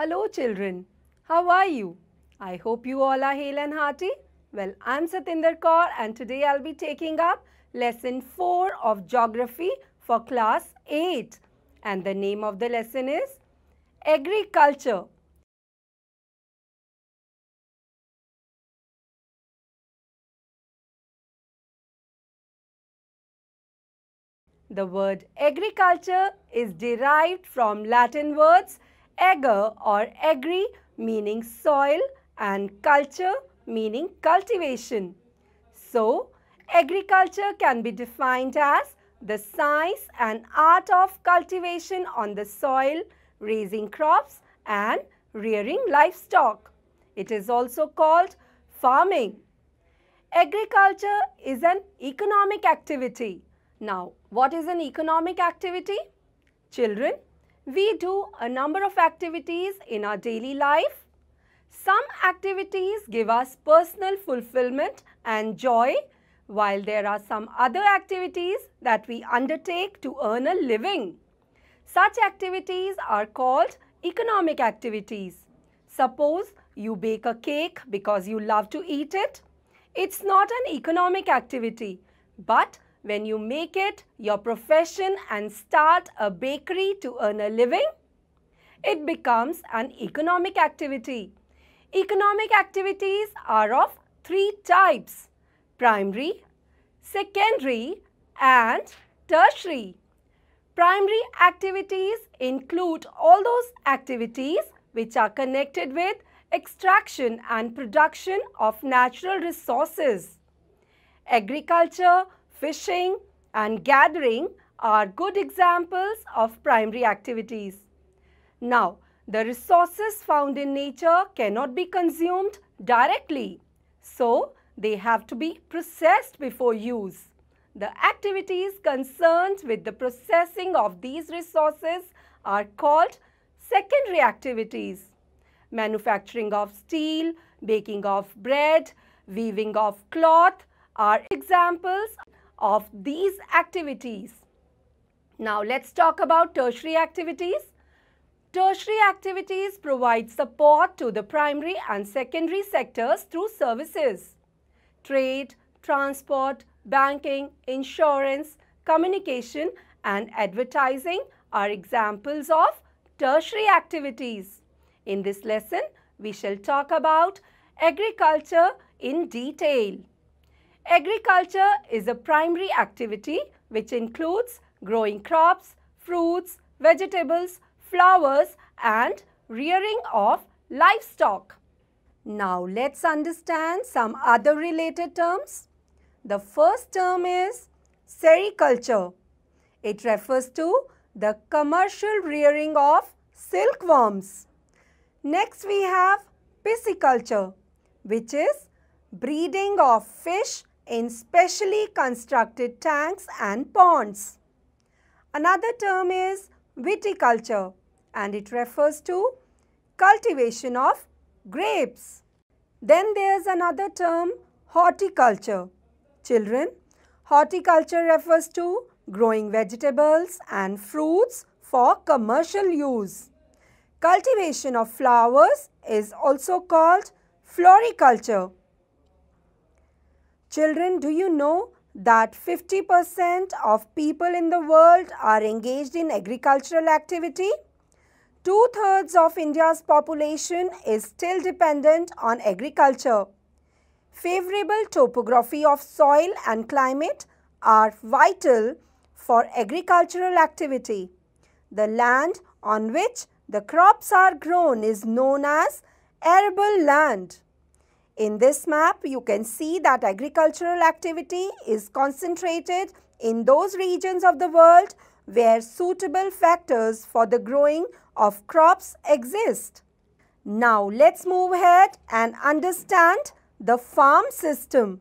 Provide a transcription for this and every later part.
Hello children, how are you? I hope you all are hale and hearty. Well, I'm Satinder Kaur and today I'll be taking up lesson 4 of geography for class 8 and the name of the lesson is Agriculture. The word agriculture is derived from Latin words Agar or agri meaning soil and culture meaning cultivation. So, agriculture can be defined as the science and art of cultivation on the soil, raising crops and rearing livestock. It is also called farming. Agriculture is an economic activity. Now, what is an economic activity? Children, we do a number of activities in our daily life. Some activities give us personal fulfillment and joy, while there are some other activities that we undertake to earn a living. Such activities are called economic activities. Suppose you bake a cake because you love to eat it. It's not an economic activity, but when you make it your profession and start a bakery to earn a living? It becomes an economic activity. Economic activities are of three types, primary, secondary and tertiary. Primary activities include all those activities which are connected with extraction and production of natural resources. Agriculture, Fishing and gathering are good examples of primary activities. Now, the resources found in nature cannot be consumed directly. So, they have to be processed before use. The activities concerned with the processing of these resources are called secondary activities. Manufacturing of steel, baking of bread, weaving of cloth are examples of these activities. Now let's talk about tertiary activities. Tertiary activities provide support to the primary and secondary sectors through services. Trade, transport, banking, insurance, communication and advertising are examples of tertiary activities. In this lesson, we shall talk about agriculture in detail. Agriculture is a primary activity which includes growing crops, fruits, vegetables, flowers and rearing of livestock. Now let's understand some other related terms. The first term is sericulture. It refers to the commercial rearing of silkworms. Next we have pisciculture which is breeding of fish in specially constructed tanks and ponds. Another term is viticulture and it refers to cultivation of grapes. Then there's another term horticulture. Children, horticulture refers to growing vegetables and fruits for commercial use. Cultivation of flowers is also called floriculture Children, do you know that 50% of people in the world are engaged in agricultural activity? Two-thirds of India's population is still dependent on agriculture. Favorable topography of soil and climate are vital for agricultural activity. The land on which the crops are grown is known as arable land. In this map, you can see that agricultural activity is concentrated in those regions of the world where suitable factors for the growing of crops exist. Now let's move ahead and understand the farm system.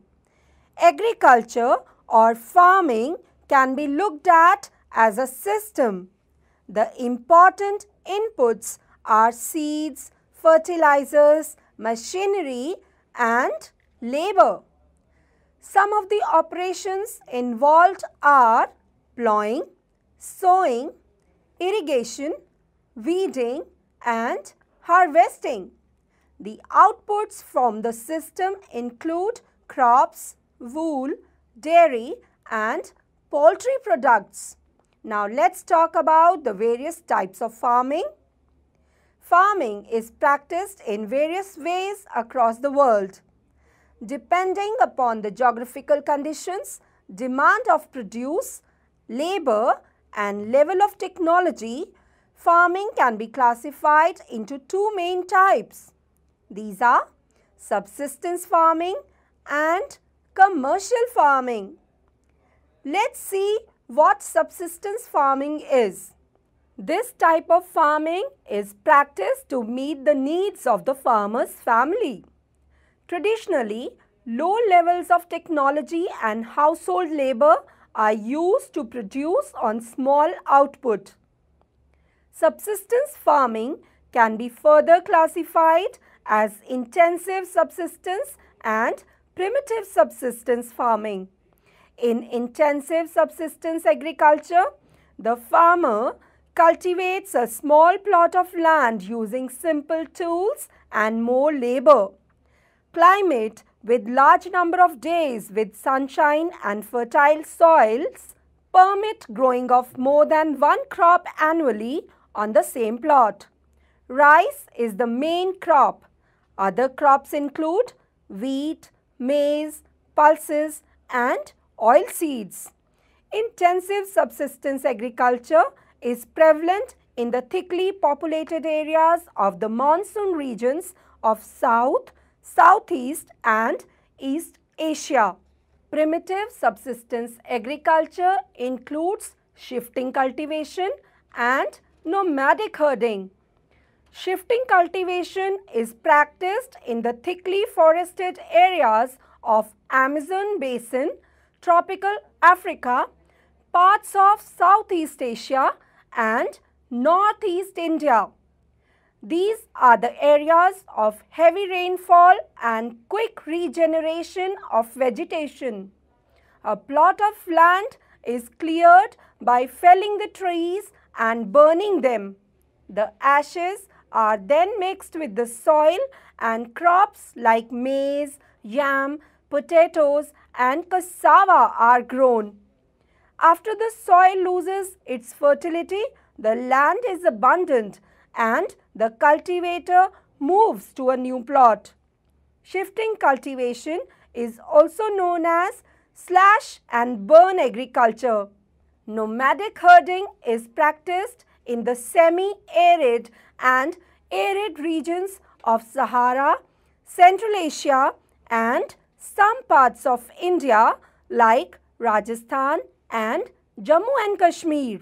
Agriculture or farming can be looked at as a system. The important inputs are seeds, fertilizers, machinery and labor. Some of the operations involved are plowing, sowing, irrigation, weeding and harvesting. The outputs from the system include crops, wool, dairy and poultry products. Now let's talk about the various types of farming. Farming is practiced in various ways across the world. Depending upon the geographical conditions, demand of produce, labor and level of technology, farming can be classified into two main types. These are subsistence farming and commercial farming. Let's see what subsistence farming is. This type of farming is practiced to meet the needs of the farmer's family. Traditionally, low levels of technology and household labor are used to produce on small output. Subsistence farming can be further classified as intensive subsistence and primitive subsistence farming. In intensive subsistence agriculture, the farmer cultivates a small plot of land using simple tools and more labor. Climate with large number of days with sunshine and fertile soils permit growing of more than one crop annually on the same plot. Rice is the main crop. Other crops include wheat, maize, pulses and oil seeds. Intensive subsistence agriculture is prevalent in the thickly populated areas of the monsoon regions of South, Southeast and East Asia. Primitive subsistence agriculture includes shifting cultivation and nomadic herding. Shifting cultivation is practiced in the thickly forested areas of Amazon basin, tropical Africa, parts of Southeast Asia and northeast India. These are the areas of heavy rainfall and quick regeneration of vegetation. A plot of land is cleared by felling the trees and burning them. The ashes are then mixed with the soil and crops like maize, yam, potatoes and cassava are grown. After the soil loses its fertility, the land is abundant and the cultivator moves to a new plot. Shifting cultivation is also known as slash and burn agriculture. Nomadic herding is practiced in the semi-arid and arid regions of Sahara, Central Asia and some parts of India like Rajasthan and Jammu and Kashmir.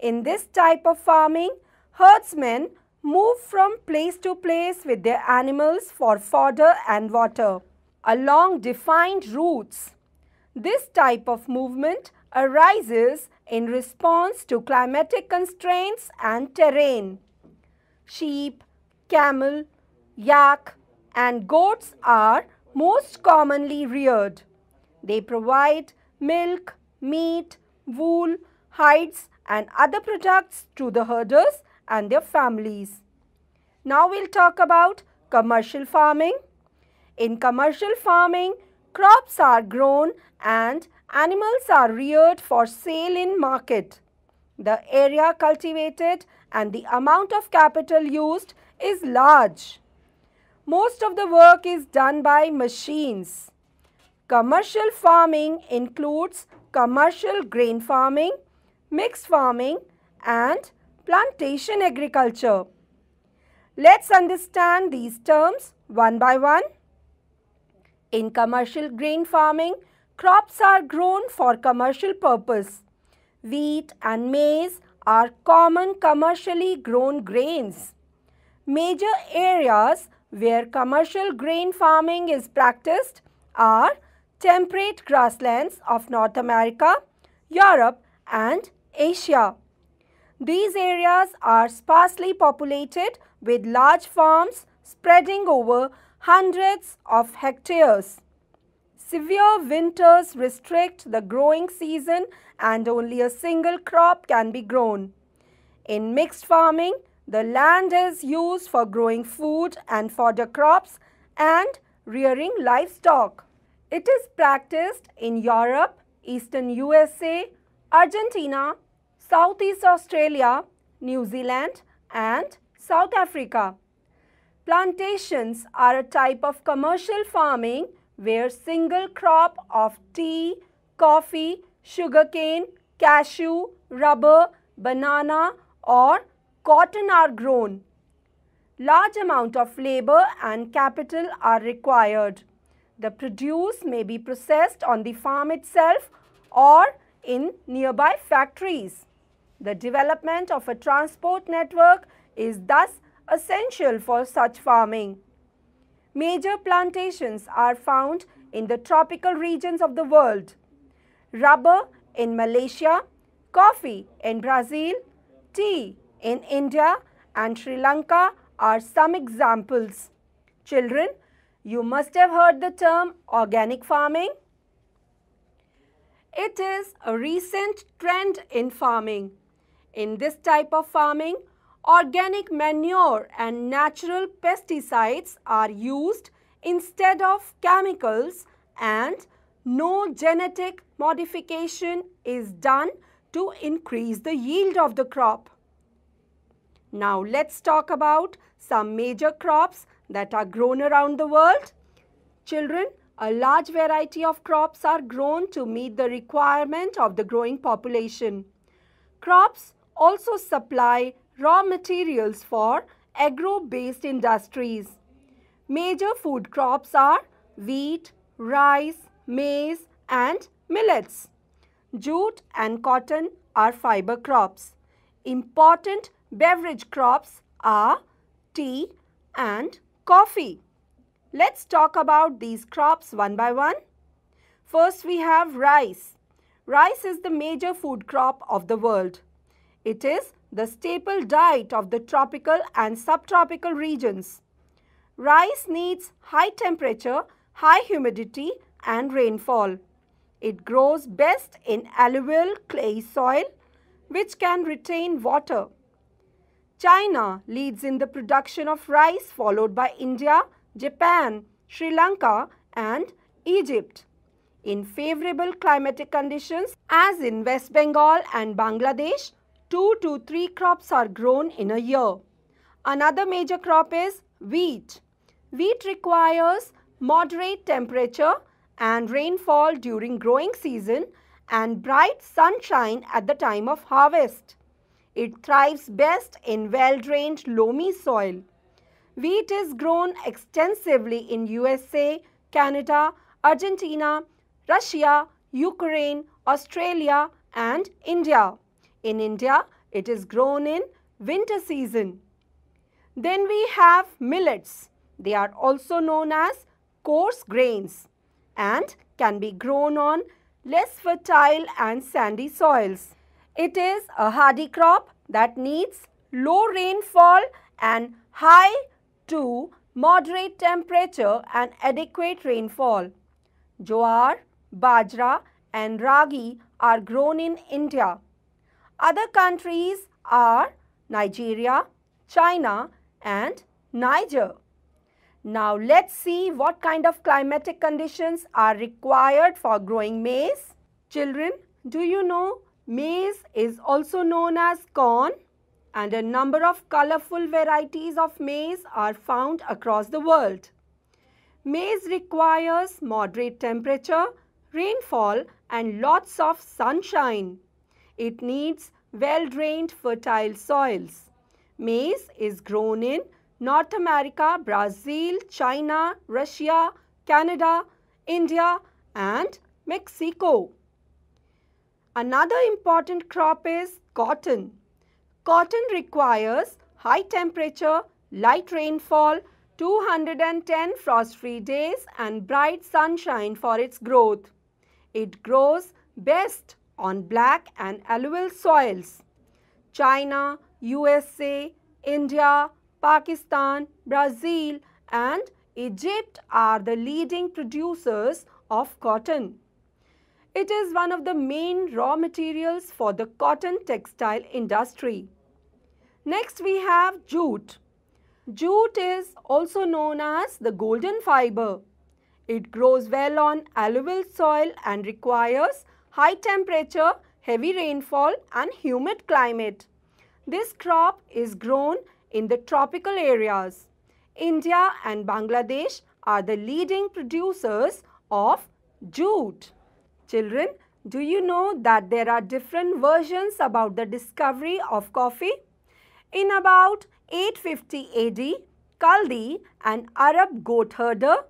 In this type of farming, herdsmen move from place to place with their animals for fodder and water along defined routes. This type of movement arises in response to climatic constraints and terrain. Sheep, camel, yak and goats are most commonly reared. They provide milk, meat, wool, hides and other products to the herders and their families. Now we'll talk about commercial farming. In commercial farming, crops are grown and animals are reared for sale in market. The area cultivated and the amount of capital used is large. Most of the work is done by machines. Commercial farming includes commercial grain farming, mixed farming and plantation agriculture. Let's understand these terms one by one. In commercial grain farming, crops are grown for commercial purpose. Wheat and maize are common commercially grown grains. Major areas where commercial grain farming is practiced are temperate grasslands of North America, Europe and Asia. These areas are sparsely populated with large farms spreading over hundreds of hectares. Severe winters restrict the growing season and only a single crop can be grown. In mixed farming, the land is used for growing food and fodder crops and rearing livestock. It is practiced in Europe, Eastern USA, Argentina, Southeast Australia, New Zealand and South Africa. Plantations are a type of commercial farming where single crop of tea, coffee, sugarcane, cashew, rubber, banana or cotton are grown. Large amount of labor and capital are required. The produce may be processed on the farm itself or in nearby factories. The development of a transport network is thus essential for such farming. Major plantations are found in the tropical regions of the world. Rubber in Malaysia, coffee in Brazil, tea in India and Sri Lanka are some examples. Children you must have heard the term organic farming. It is a recent trend in farming. In this type of farming, organic manure and natural pesticides are used instead of chemicals and no genetic modification is done to increase the yield of the crop. Now let's talk about some major crops that are grown around the world. Children, a large variety of crops are grown to meet the requirement of the growing population. Crops also supply raw materials for agro-based industries. Major food crops are wheat, rice, maize and millets. Jute and cotton are fiber crops. Important beverage crops are tea and coffee. Let's talk about these crops one by one. First we have rice. Rice is the major food crop of the world. It is the staple diet of the tropical and subtropical regions. Rice needs high temperature, high humidity and rainfall. It grows best in alluvial clay soil which can retain water. China leads in the production of rice followed by India, Japan, Sri Lanka and Egypt. In favorable climatic conditions as in West Bengal and Bangladesh, 2 to 3 crops are grown in a year. Another major crop is wheat. Wheat requires moderate temperature and rainfall during growing season and bright sunshine at the time of harvest. It thrives best in well-drained loamy soil. Wheat is grown extensively in USA, Canada, Argentina, Russia, Ukraine, Australia and India. In India, it is grown in winter season. Then we have millets. They are also known as coarse grains and can be grown on less fertile and sandy soils. It is a hardy crop that needs low rainfall and high to moderate temperature and adequate rainfall. Jowar, bajra and ragi are grown in India. Other countries are Nigeria, China and Niger. Now let's see what kind of climatic conditions are required for growing maize. Children, do you know Maize is also known as corn and a number of colorful varieties of maize are found across the world. Maize requires moderate temperature, rainfall and lots of sunshine. It needs well-drained fertile soils. Maize is grown in North America, Brazil, China, Russia, Canada, India and Mexico. Another important crop is cotton. Cotton requires high temperature, light rainfall, 210 frost-free days and bright sunshine for its growth. It grows best on black and alluvial soils. China, USA, India, Pakistan, Brazil and Egypt are the leading producers of cotton. It is one of the main raw materials for the cotton textile industry. Next we have jute. Jute is also known as the golden fiber. It grows well on alluvial soil and requires high temperature, heavy rainfall and humid climate. This crop is grown in the tropical areas. India and Bangladesh are the leading producers of jute. Children, do you know that there are different versions about the discovery of coffee? In about 850 AD, Kaldi, an Arab goat herder,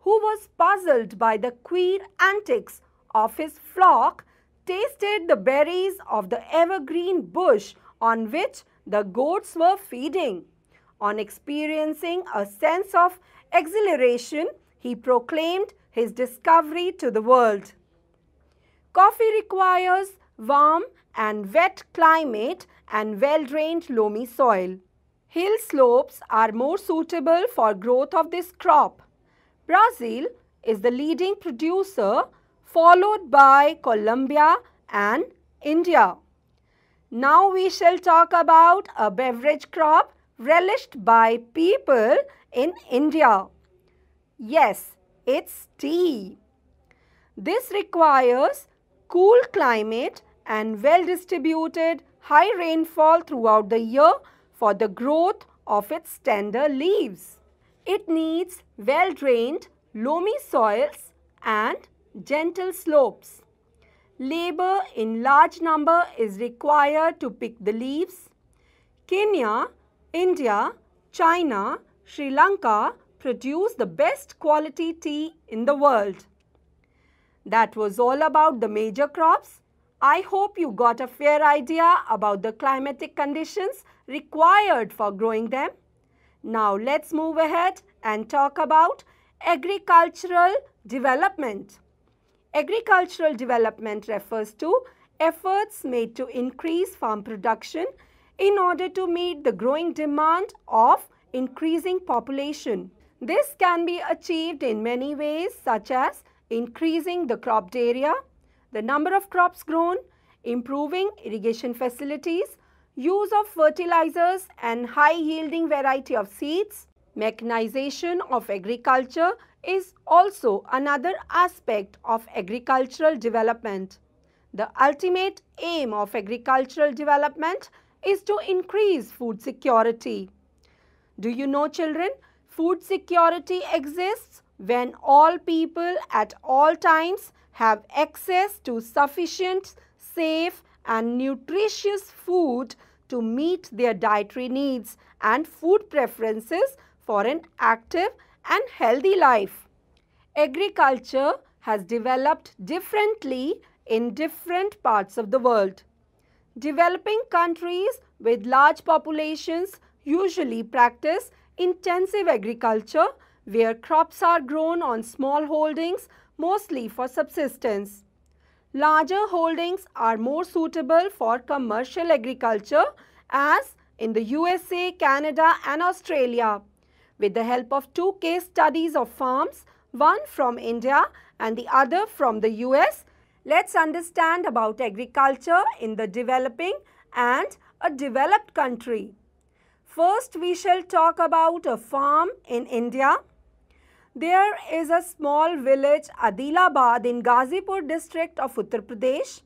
who was puzzled by the queer antics of his flock, tasted the berries of the evergreen bush on which the goats were feeding. On experiencing a sense of exhilaration, he proclaimed his discovery to the world. Coffee requires warm and wet climate and well-drained loamy soil. Hill slopes are more suitable for growth of this crop. Brazil is the leading producer followed by Colombia and India. Now we shall talk about a beverage crop relished by people in India. Yes, it's tea. This requires cool climate and well-distributed high rainfall throughout the year for the growth of its tender leaves. It needs well-drained loamy soils and gentle slopes. Labor in large number is required to pick the leaves. Kenya, India, China, Sri Lanka produce the best quality tea in the world. That was all about the major crops. I hope you got a fair idea about the climatic conditions required for growing them. Now let's move ahead and talk about agricultural development. Agricultural development refers to efforts made to increase farm production in order to meet the growing demand of increasing population. This can be achieved in many ways such as increasing the cropped area, the number of crops grown, improving irrigation facilities, use of fertilizers and high yielding variety of seeds, mechanization of agriculture is also another aspect of agricultural development. The ultimate aim of agricultural development is to increase food security. Do you know children, food security exists when all people at all times have access to sufficient, safe and nutritious food to meet their dietary needs and food preferences for an active and healthy life. Agriculture has developed differently in different parts of the world. Developing countries with large populations usually practice intensive agriculture where crops are grown on small holdings mostly for subsistence. Larger holdings are more suitable for commercial agriculture as in the USA, Canada and Australia. With the help of two case studies of farms, one from India and the other from the US, let's understand about agriculture in the developing and a developed country. First, we shall talk about a farm in India there is a small village Adilabad in Ghazipur district of Uttar Pradesh.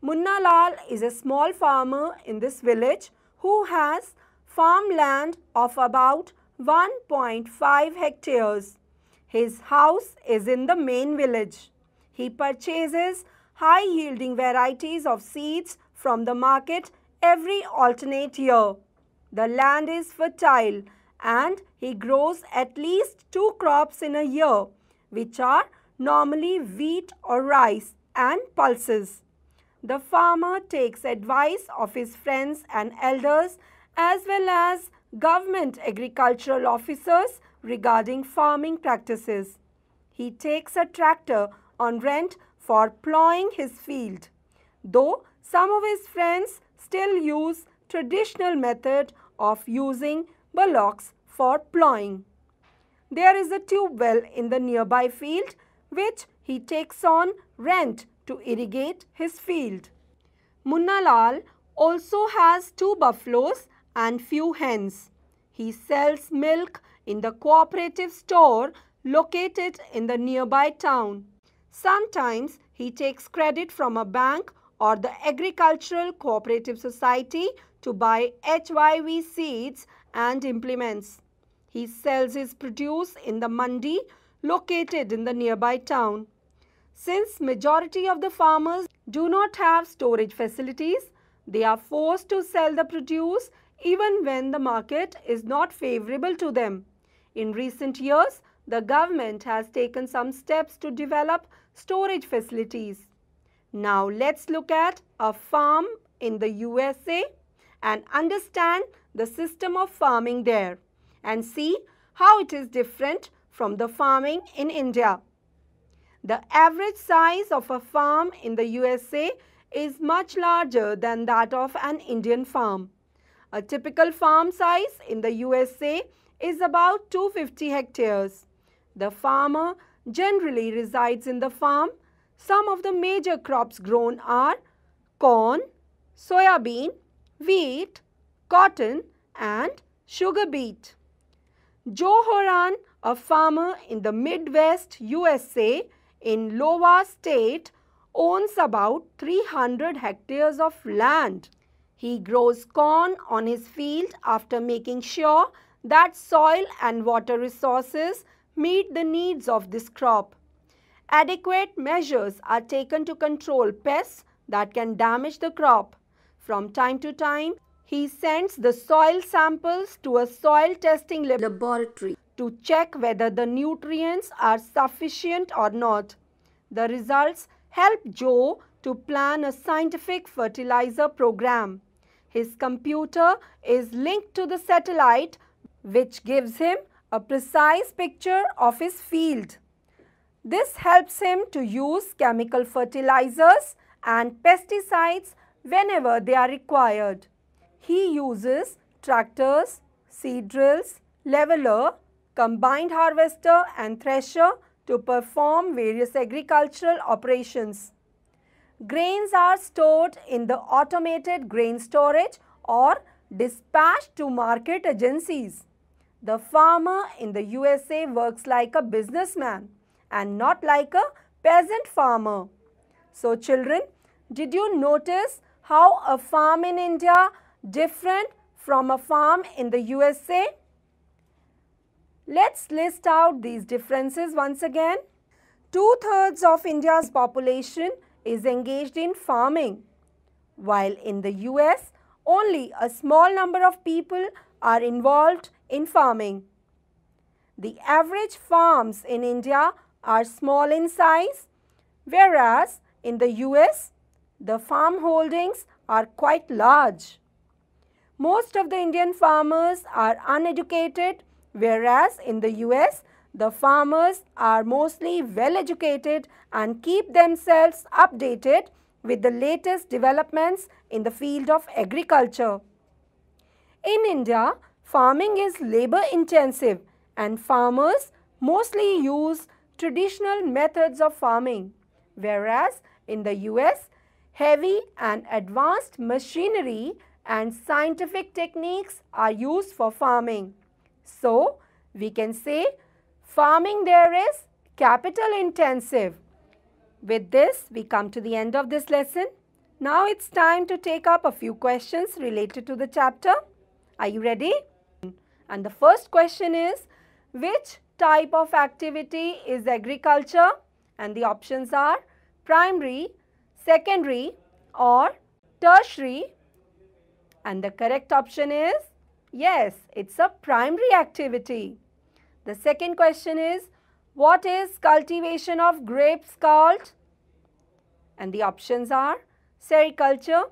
Munna Lal is a small farmer in this village who has farmland of about 1.5 hectares. His house is in the main village. He purchases high-yielding varieties of seeds from the market every alternate year. The land is fertile and he grows at least two crops in a year, which are normally wheat or rice and pulses. The farmer takes advice of his friends and elders as well as government agricultural officers regarding farming practices. He takes a tractor on rent for plowing his field, though some of his friends still use traditional method of using bullocks for ploughing. There is a tube well in the nearby field which he takes on rent to irrigate his field. Munnalal also has two buffaloes and few hens. He sells milk in the cooperative store located in the nearby town. Sometimes he takes credit from a bank or the Agricultural Cooperative Society to buy HYV seeds and implements. He sells his produce in the mandi located in the nearby town. Since majority of the farmers do not have storage facilities, they are forced to sell the produce even when the market is not favorable to them. In recent years, the government has taken some steps to develop storage facilities. Now let's look at a farm in the USA and understand the system of farming there and see how it is different from the farming in India. The average size of a farm in the USA is much larger than that of an Indian farm. A typical farm size in the USA is about 250 hectares. The farmer generally resides in the farm. Some of the major crops grown are corn, soya bean, wheat, cotton and sugar beet. Joe Horan, a farmer in the Midwest USA in Iowa state, owns about 300 hectares of land. He grows corn on his field after making sure that soil and water resources meet the needs of this crop. Adequate measures are taken to control pests that can damage the crop. From time to time, he sends the soil samples to a soil testing laboratory to check whether the nutrients are sufficient or not. The results help Joe to plan a scientific fertilizer program. His computer is linked to the satellite which gives him a precise picture of his field. This helps him to use chemical fertilizers and pesticides whenever they are required. He uses tractors, seed drills, leveler, combined harvester and thresher to perform various agricultural operations. Grains are stored in the automated grain storage or dispatched to market agencies. The farmer in the USA works like a businessman and not like a peasant farmer. So children, did you notice how a farm in India different from a farm in the USA? Let's list out these differences once again. Two-thirds of India's population is engaged in farming, while in the US, only a small number of people are involved in farming. The average farms in India are small in size, whereas in the US, the farm holdings are quite large. Most of the Indian farmers are uneducated whereas in the US the farmers are mostly well educated and keep themselves updated with the latest developments in the field of agriculture. In India, farming is labor intensive and farmers mostly use traditional methods of farming, whereas in the US, heavy and advanced machinery and scientific techniques are used for farming. So, we can say farming there is capital intensive. With this, we come to the end of this lesson. Now it's time to take up a few questions related to the chapter. Are you ready? And the first question is, which type of activity is agriculture? And the options are primary, secondary or tertiary and the correct option is yes, it's a primary activity. The second question is what is cultivation of grapes called? And the options are sericulture,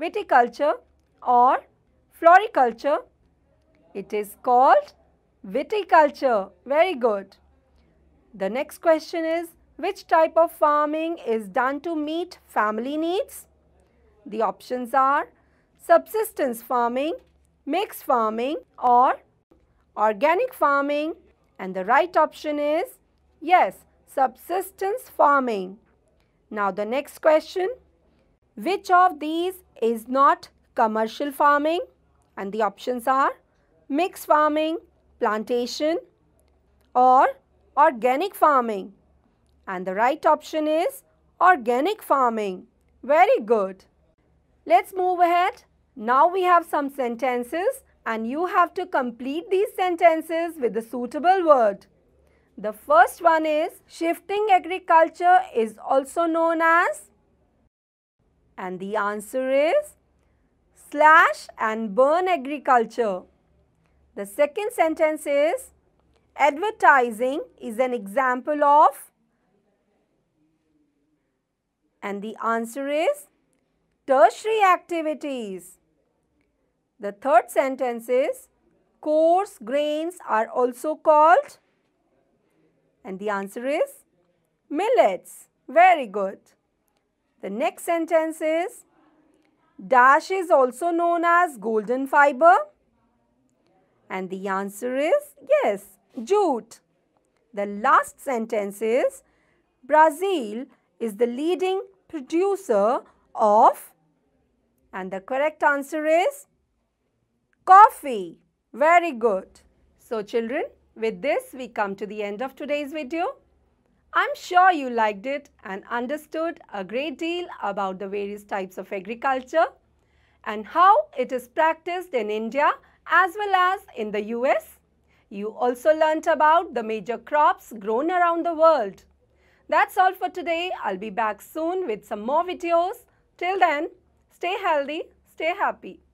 viticulture or floriculture. It is called viticulture. Very good. The next question is which type of farming is done to meet family needs? The options are subsistence farming, mixed farming or organic farming and the right option is yes, subsistence farming. Now the next question, which of these is not commercial farming? And the options are mixed farming, plantation or organic farming. And the right option is organic farming. Very good. Let's move ahead now we have some sentences and you have to complete these sentences with a suitable word. The first one is shifting agriculture is also known as and the answer is slash and burn agriculture. The second sentence is advertising is an example of and the answer is tertiary activities. The third sentence is coarse grains are also called and the answer is millets. Very good. The next sentence is dash is also known as golden fiber and the answer is yes, jute. The last sentence is Brazil is the leading producer of and the correct answer is coffee. Very good. So children, with this we come to the end of today's video. I'm sure you liked it and understood a great deal about the various types of agriculture and how it is practiced in India as well as in the US. You also learnt about the major crops grown around the world. That's all for today. I'll be back soon with some more videos. Till then, stay healthy, stay happy.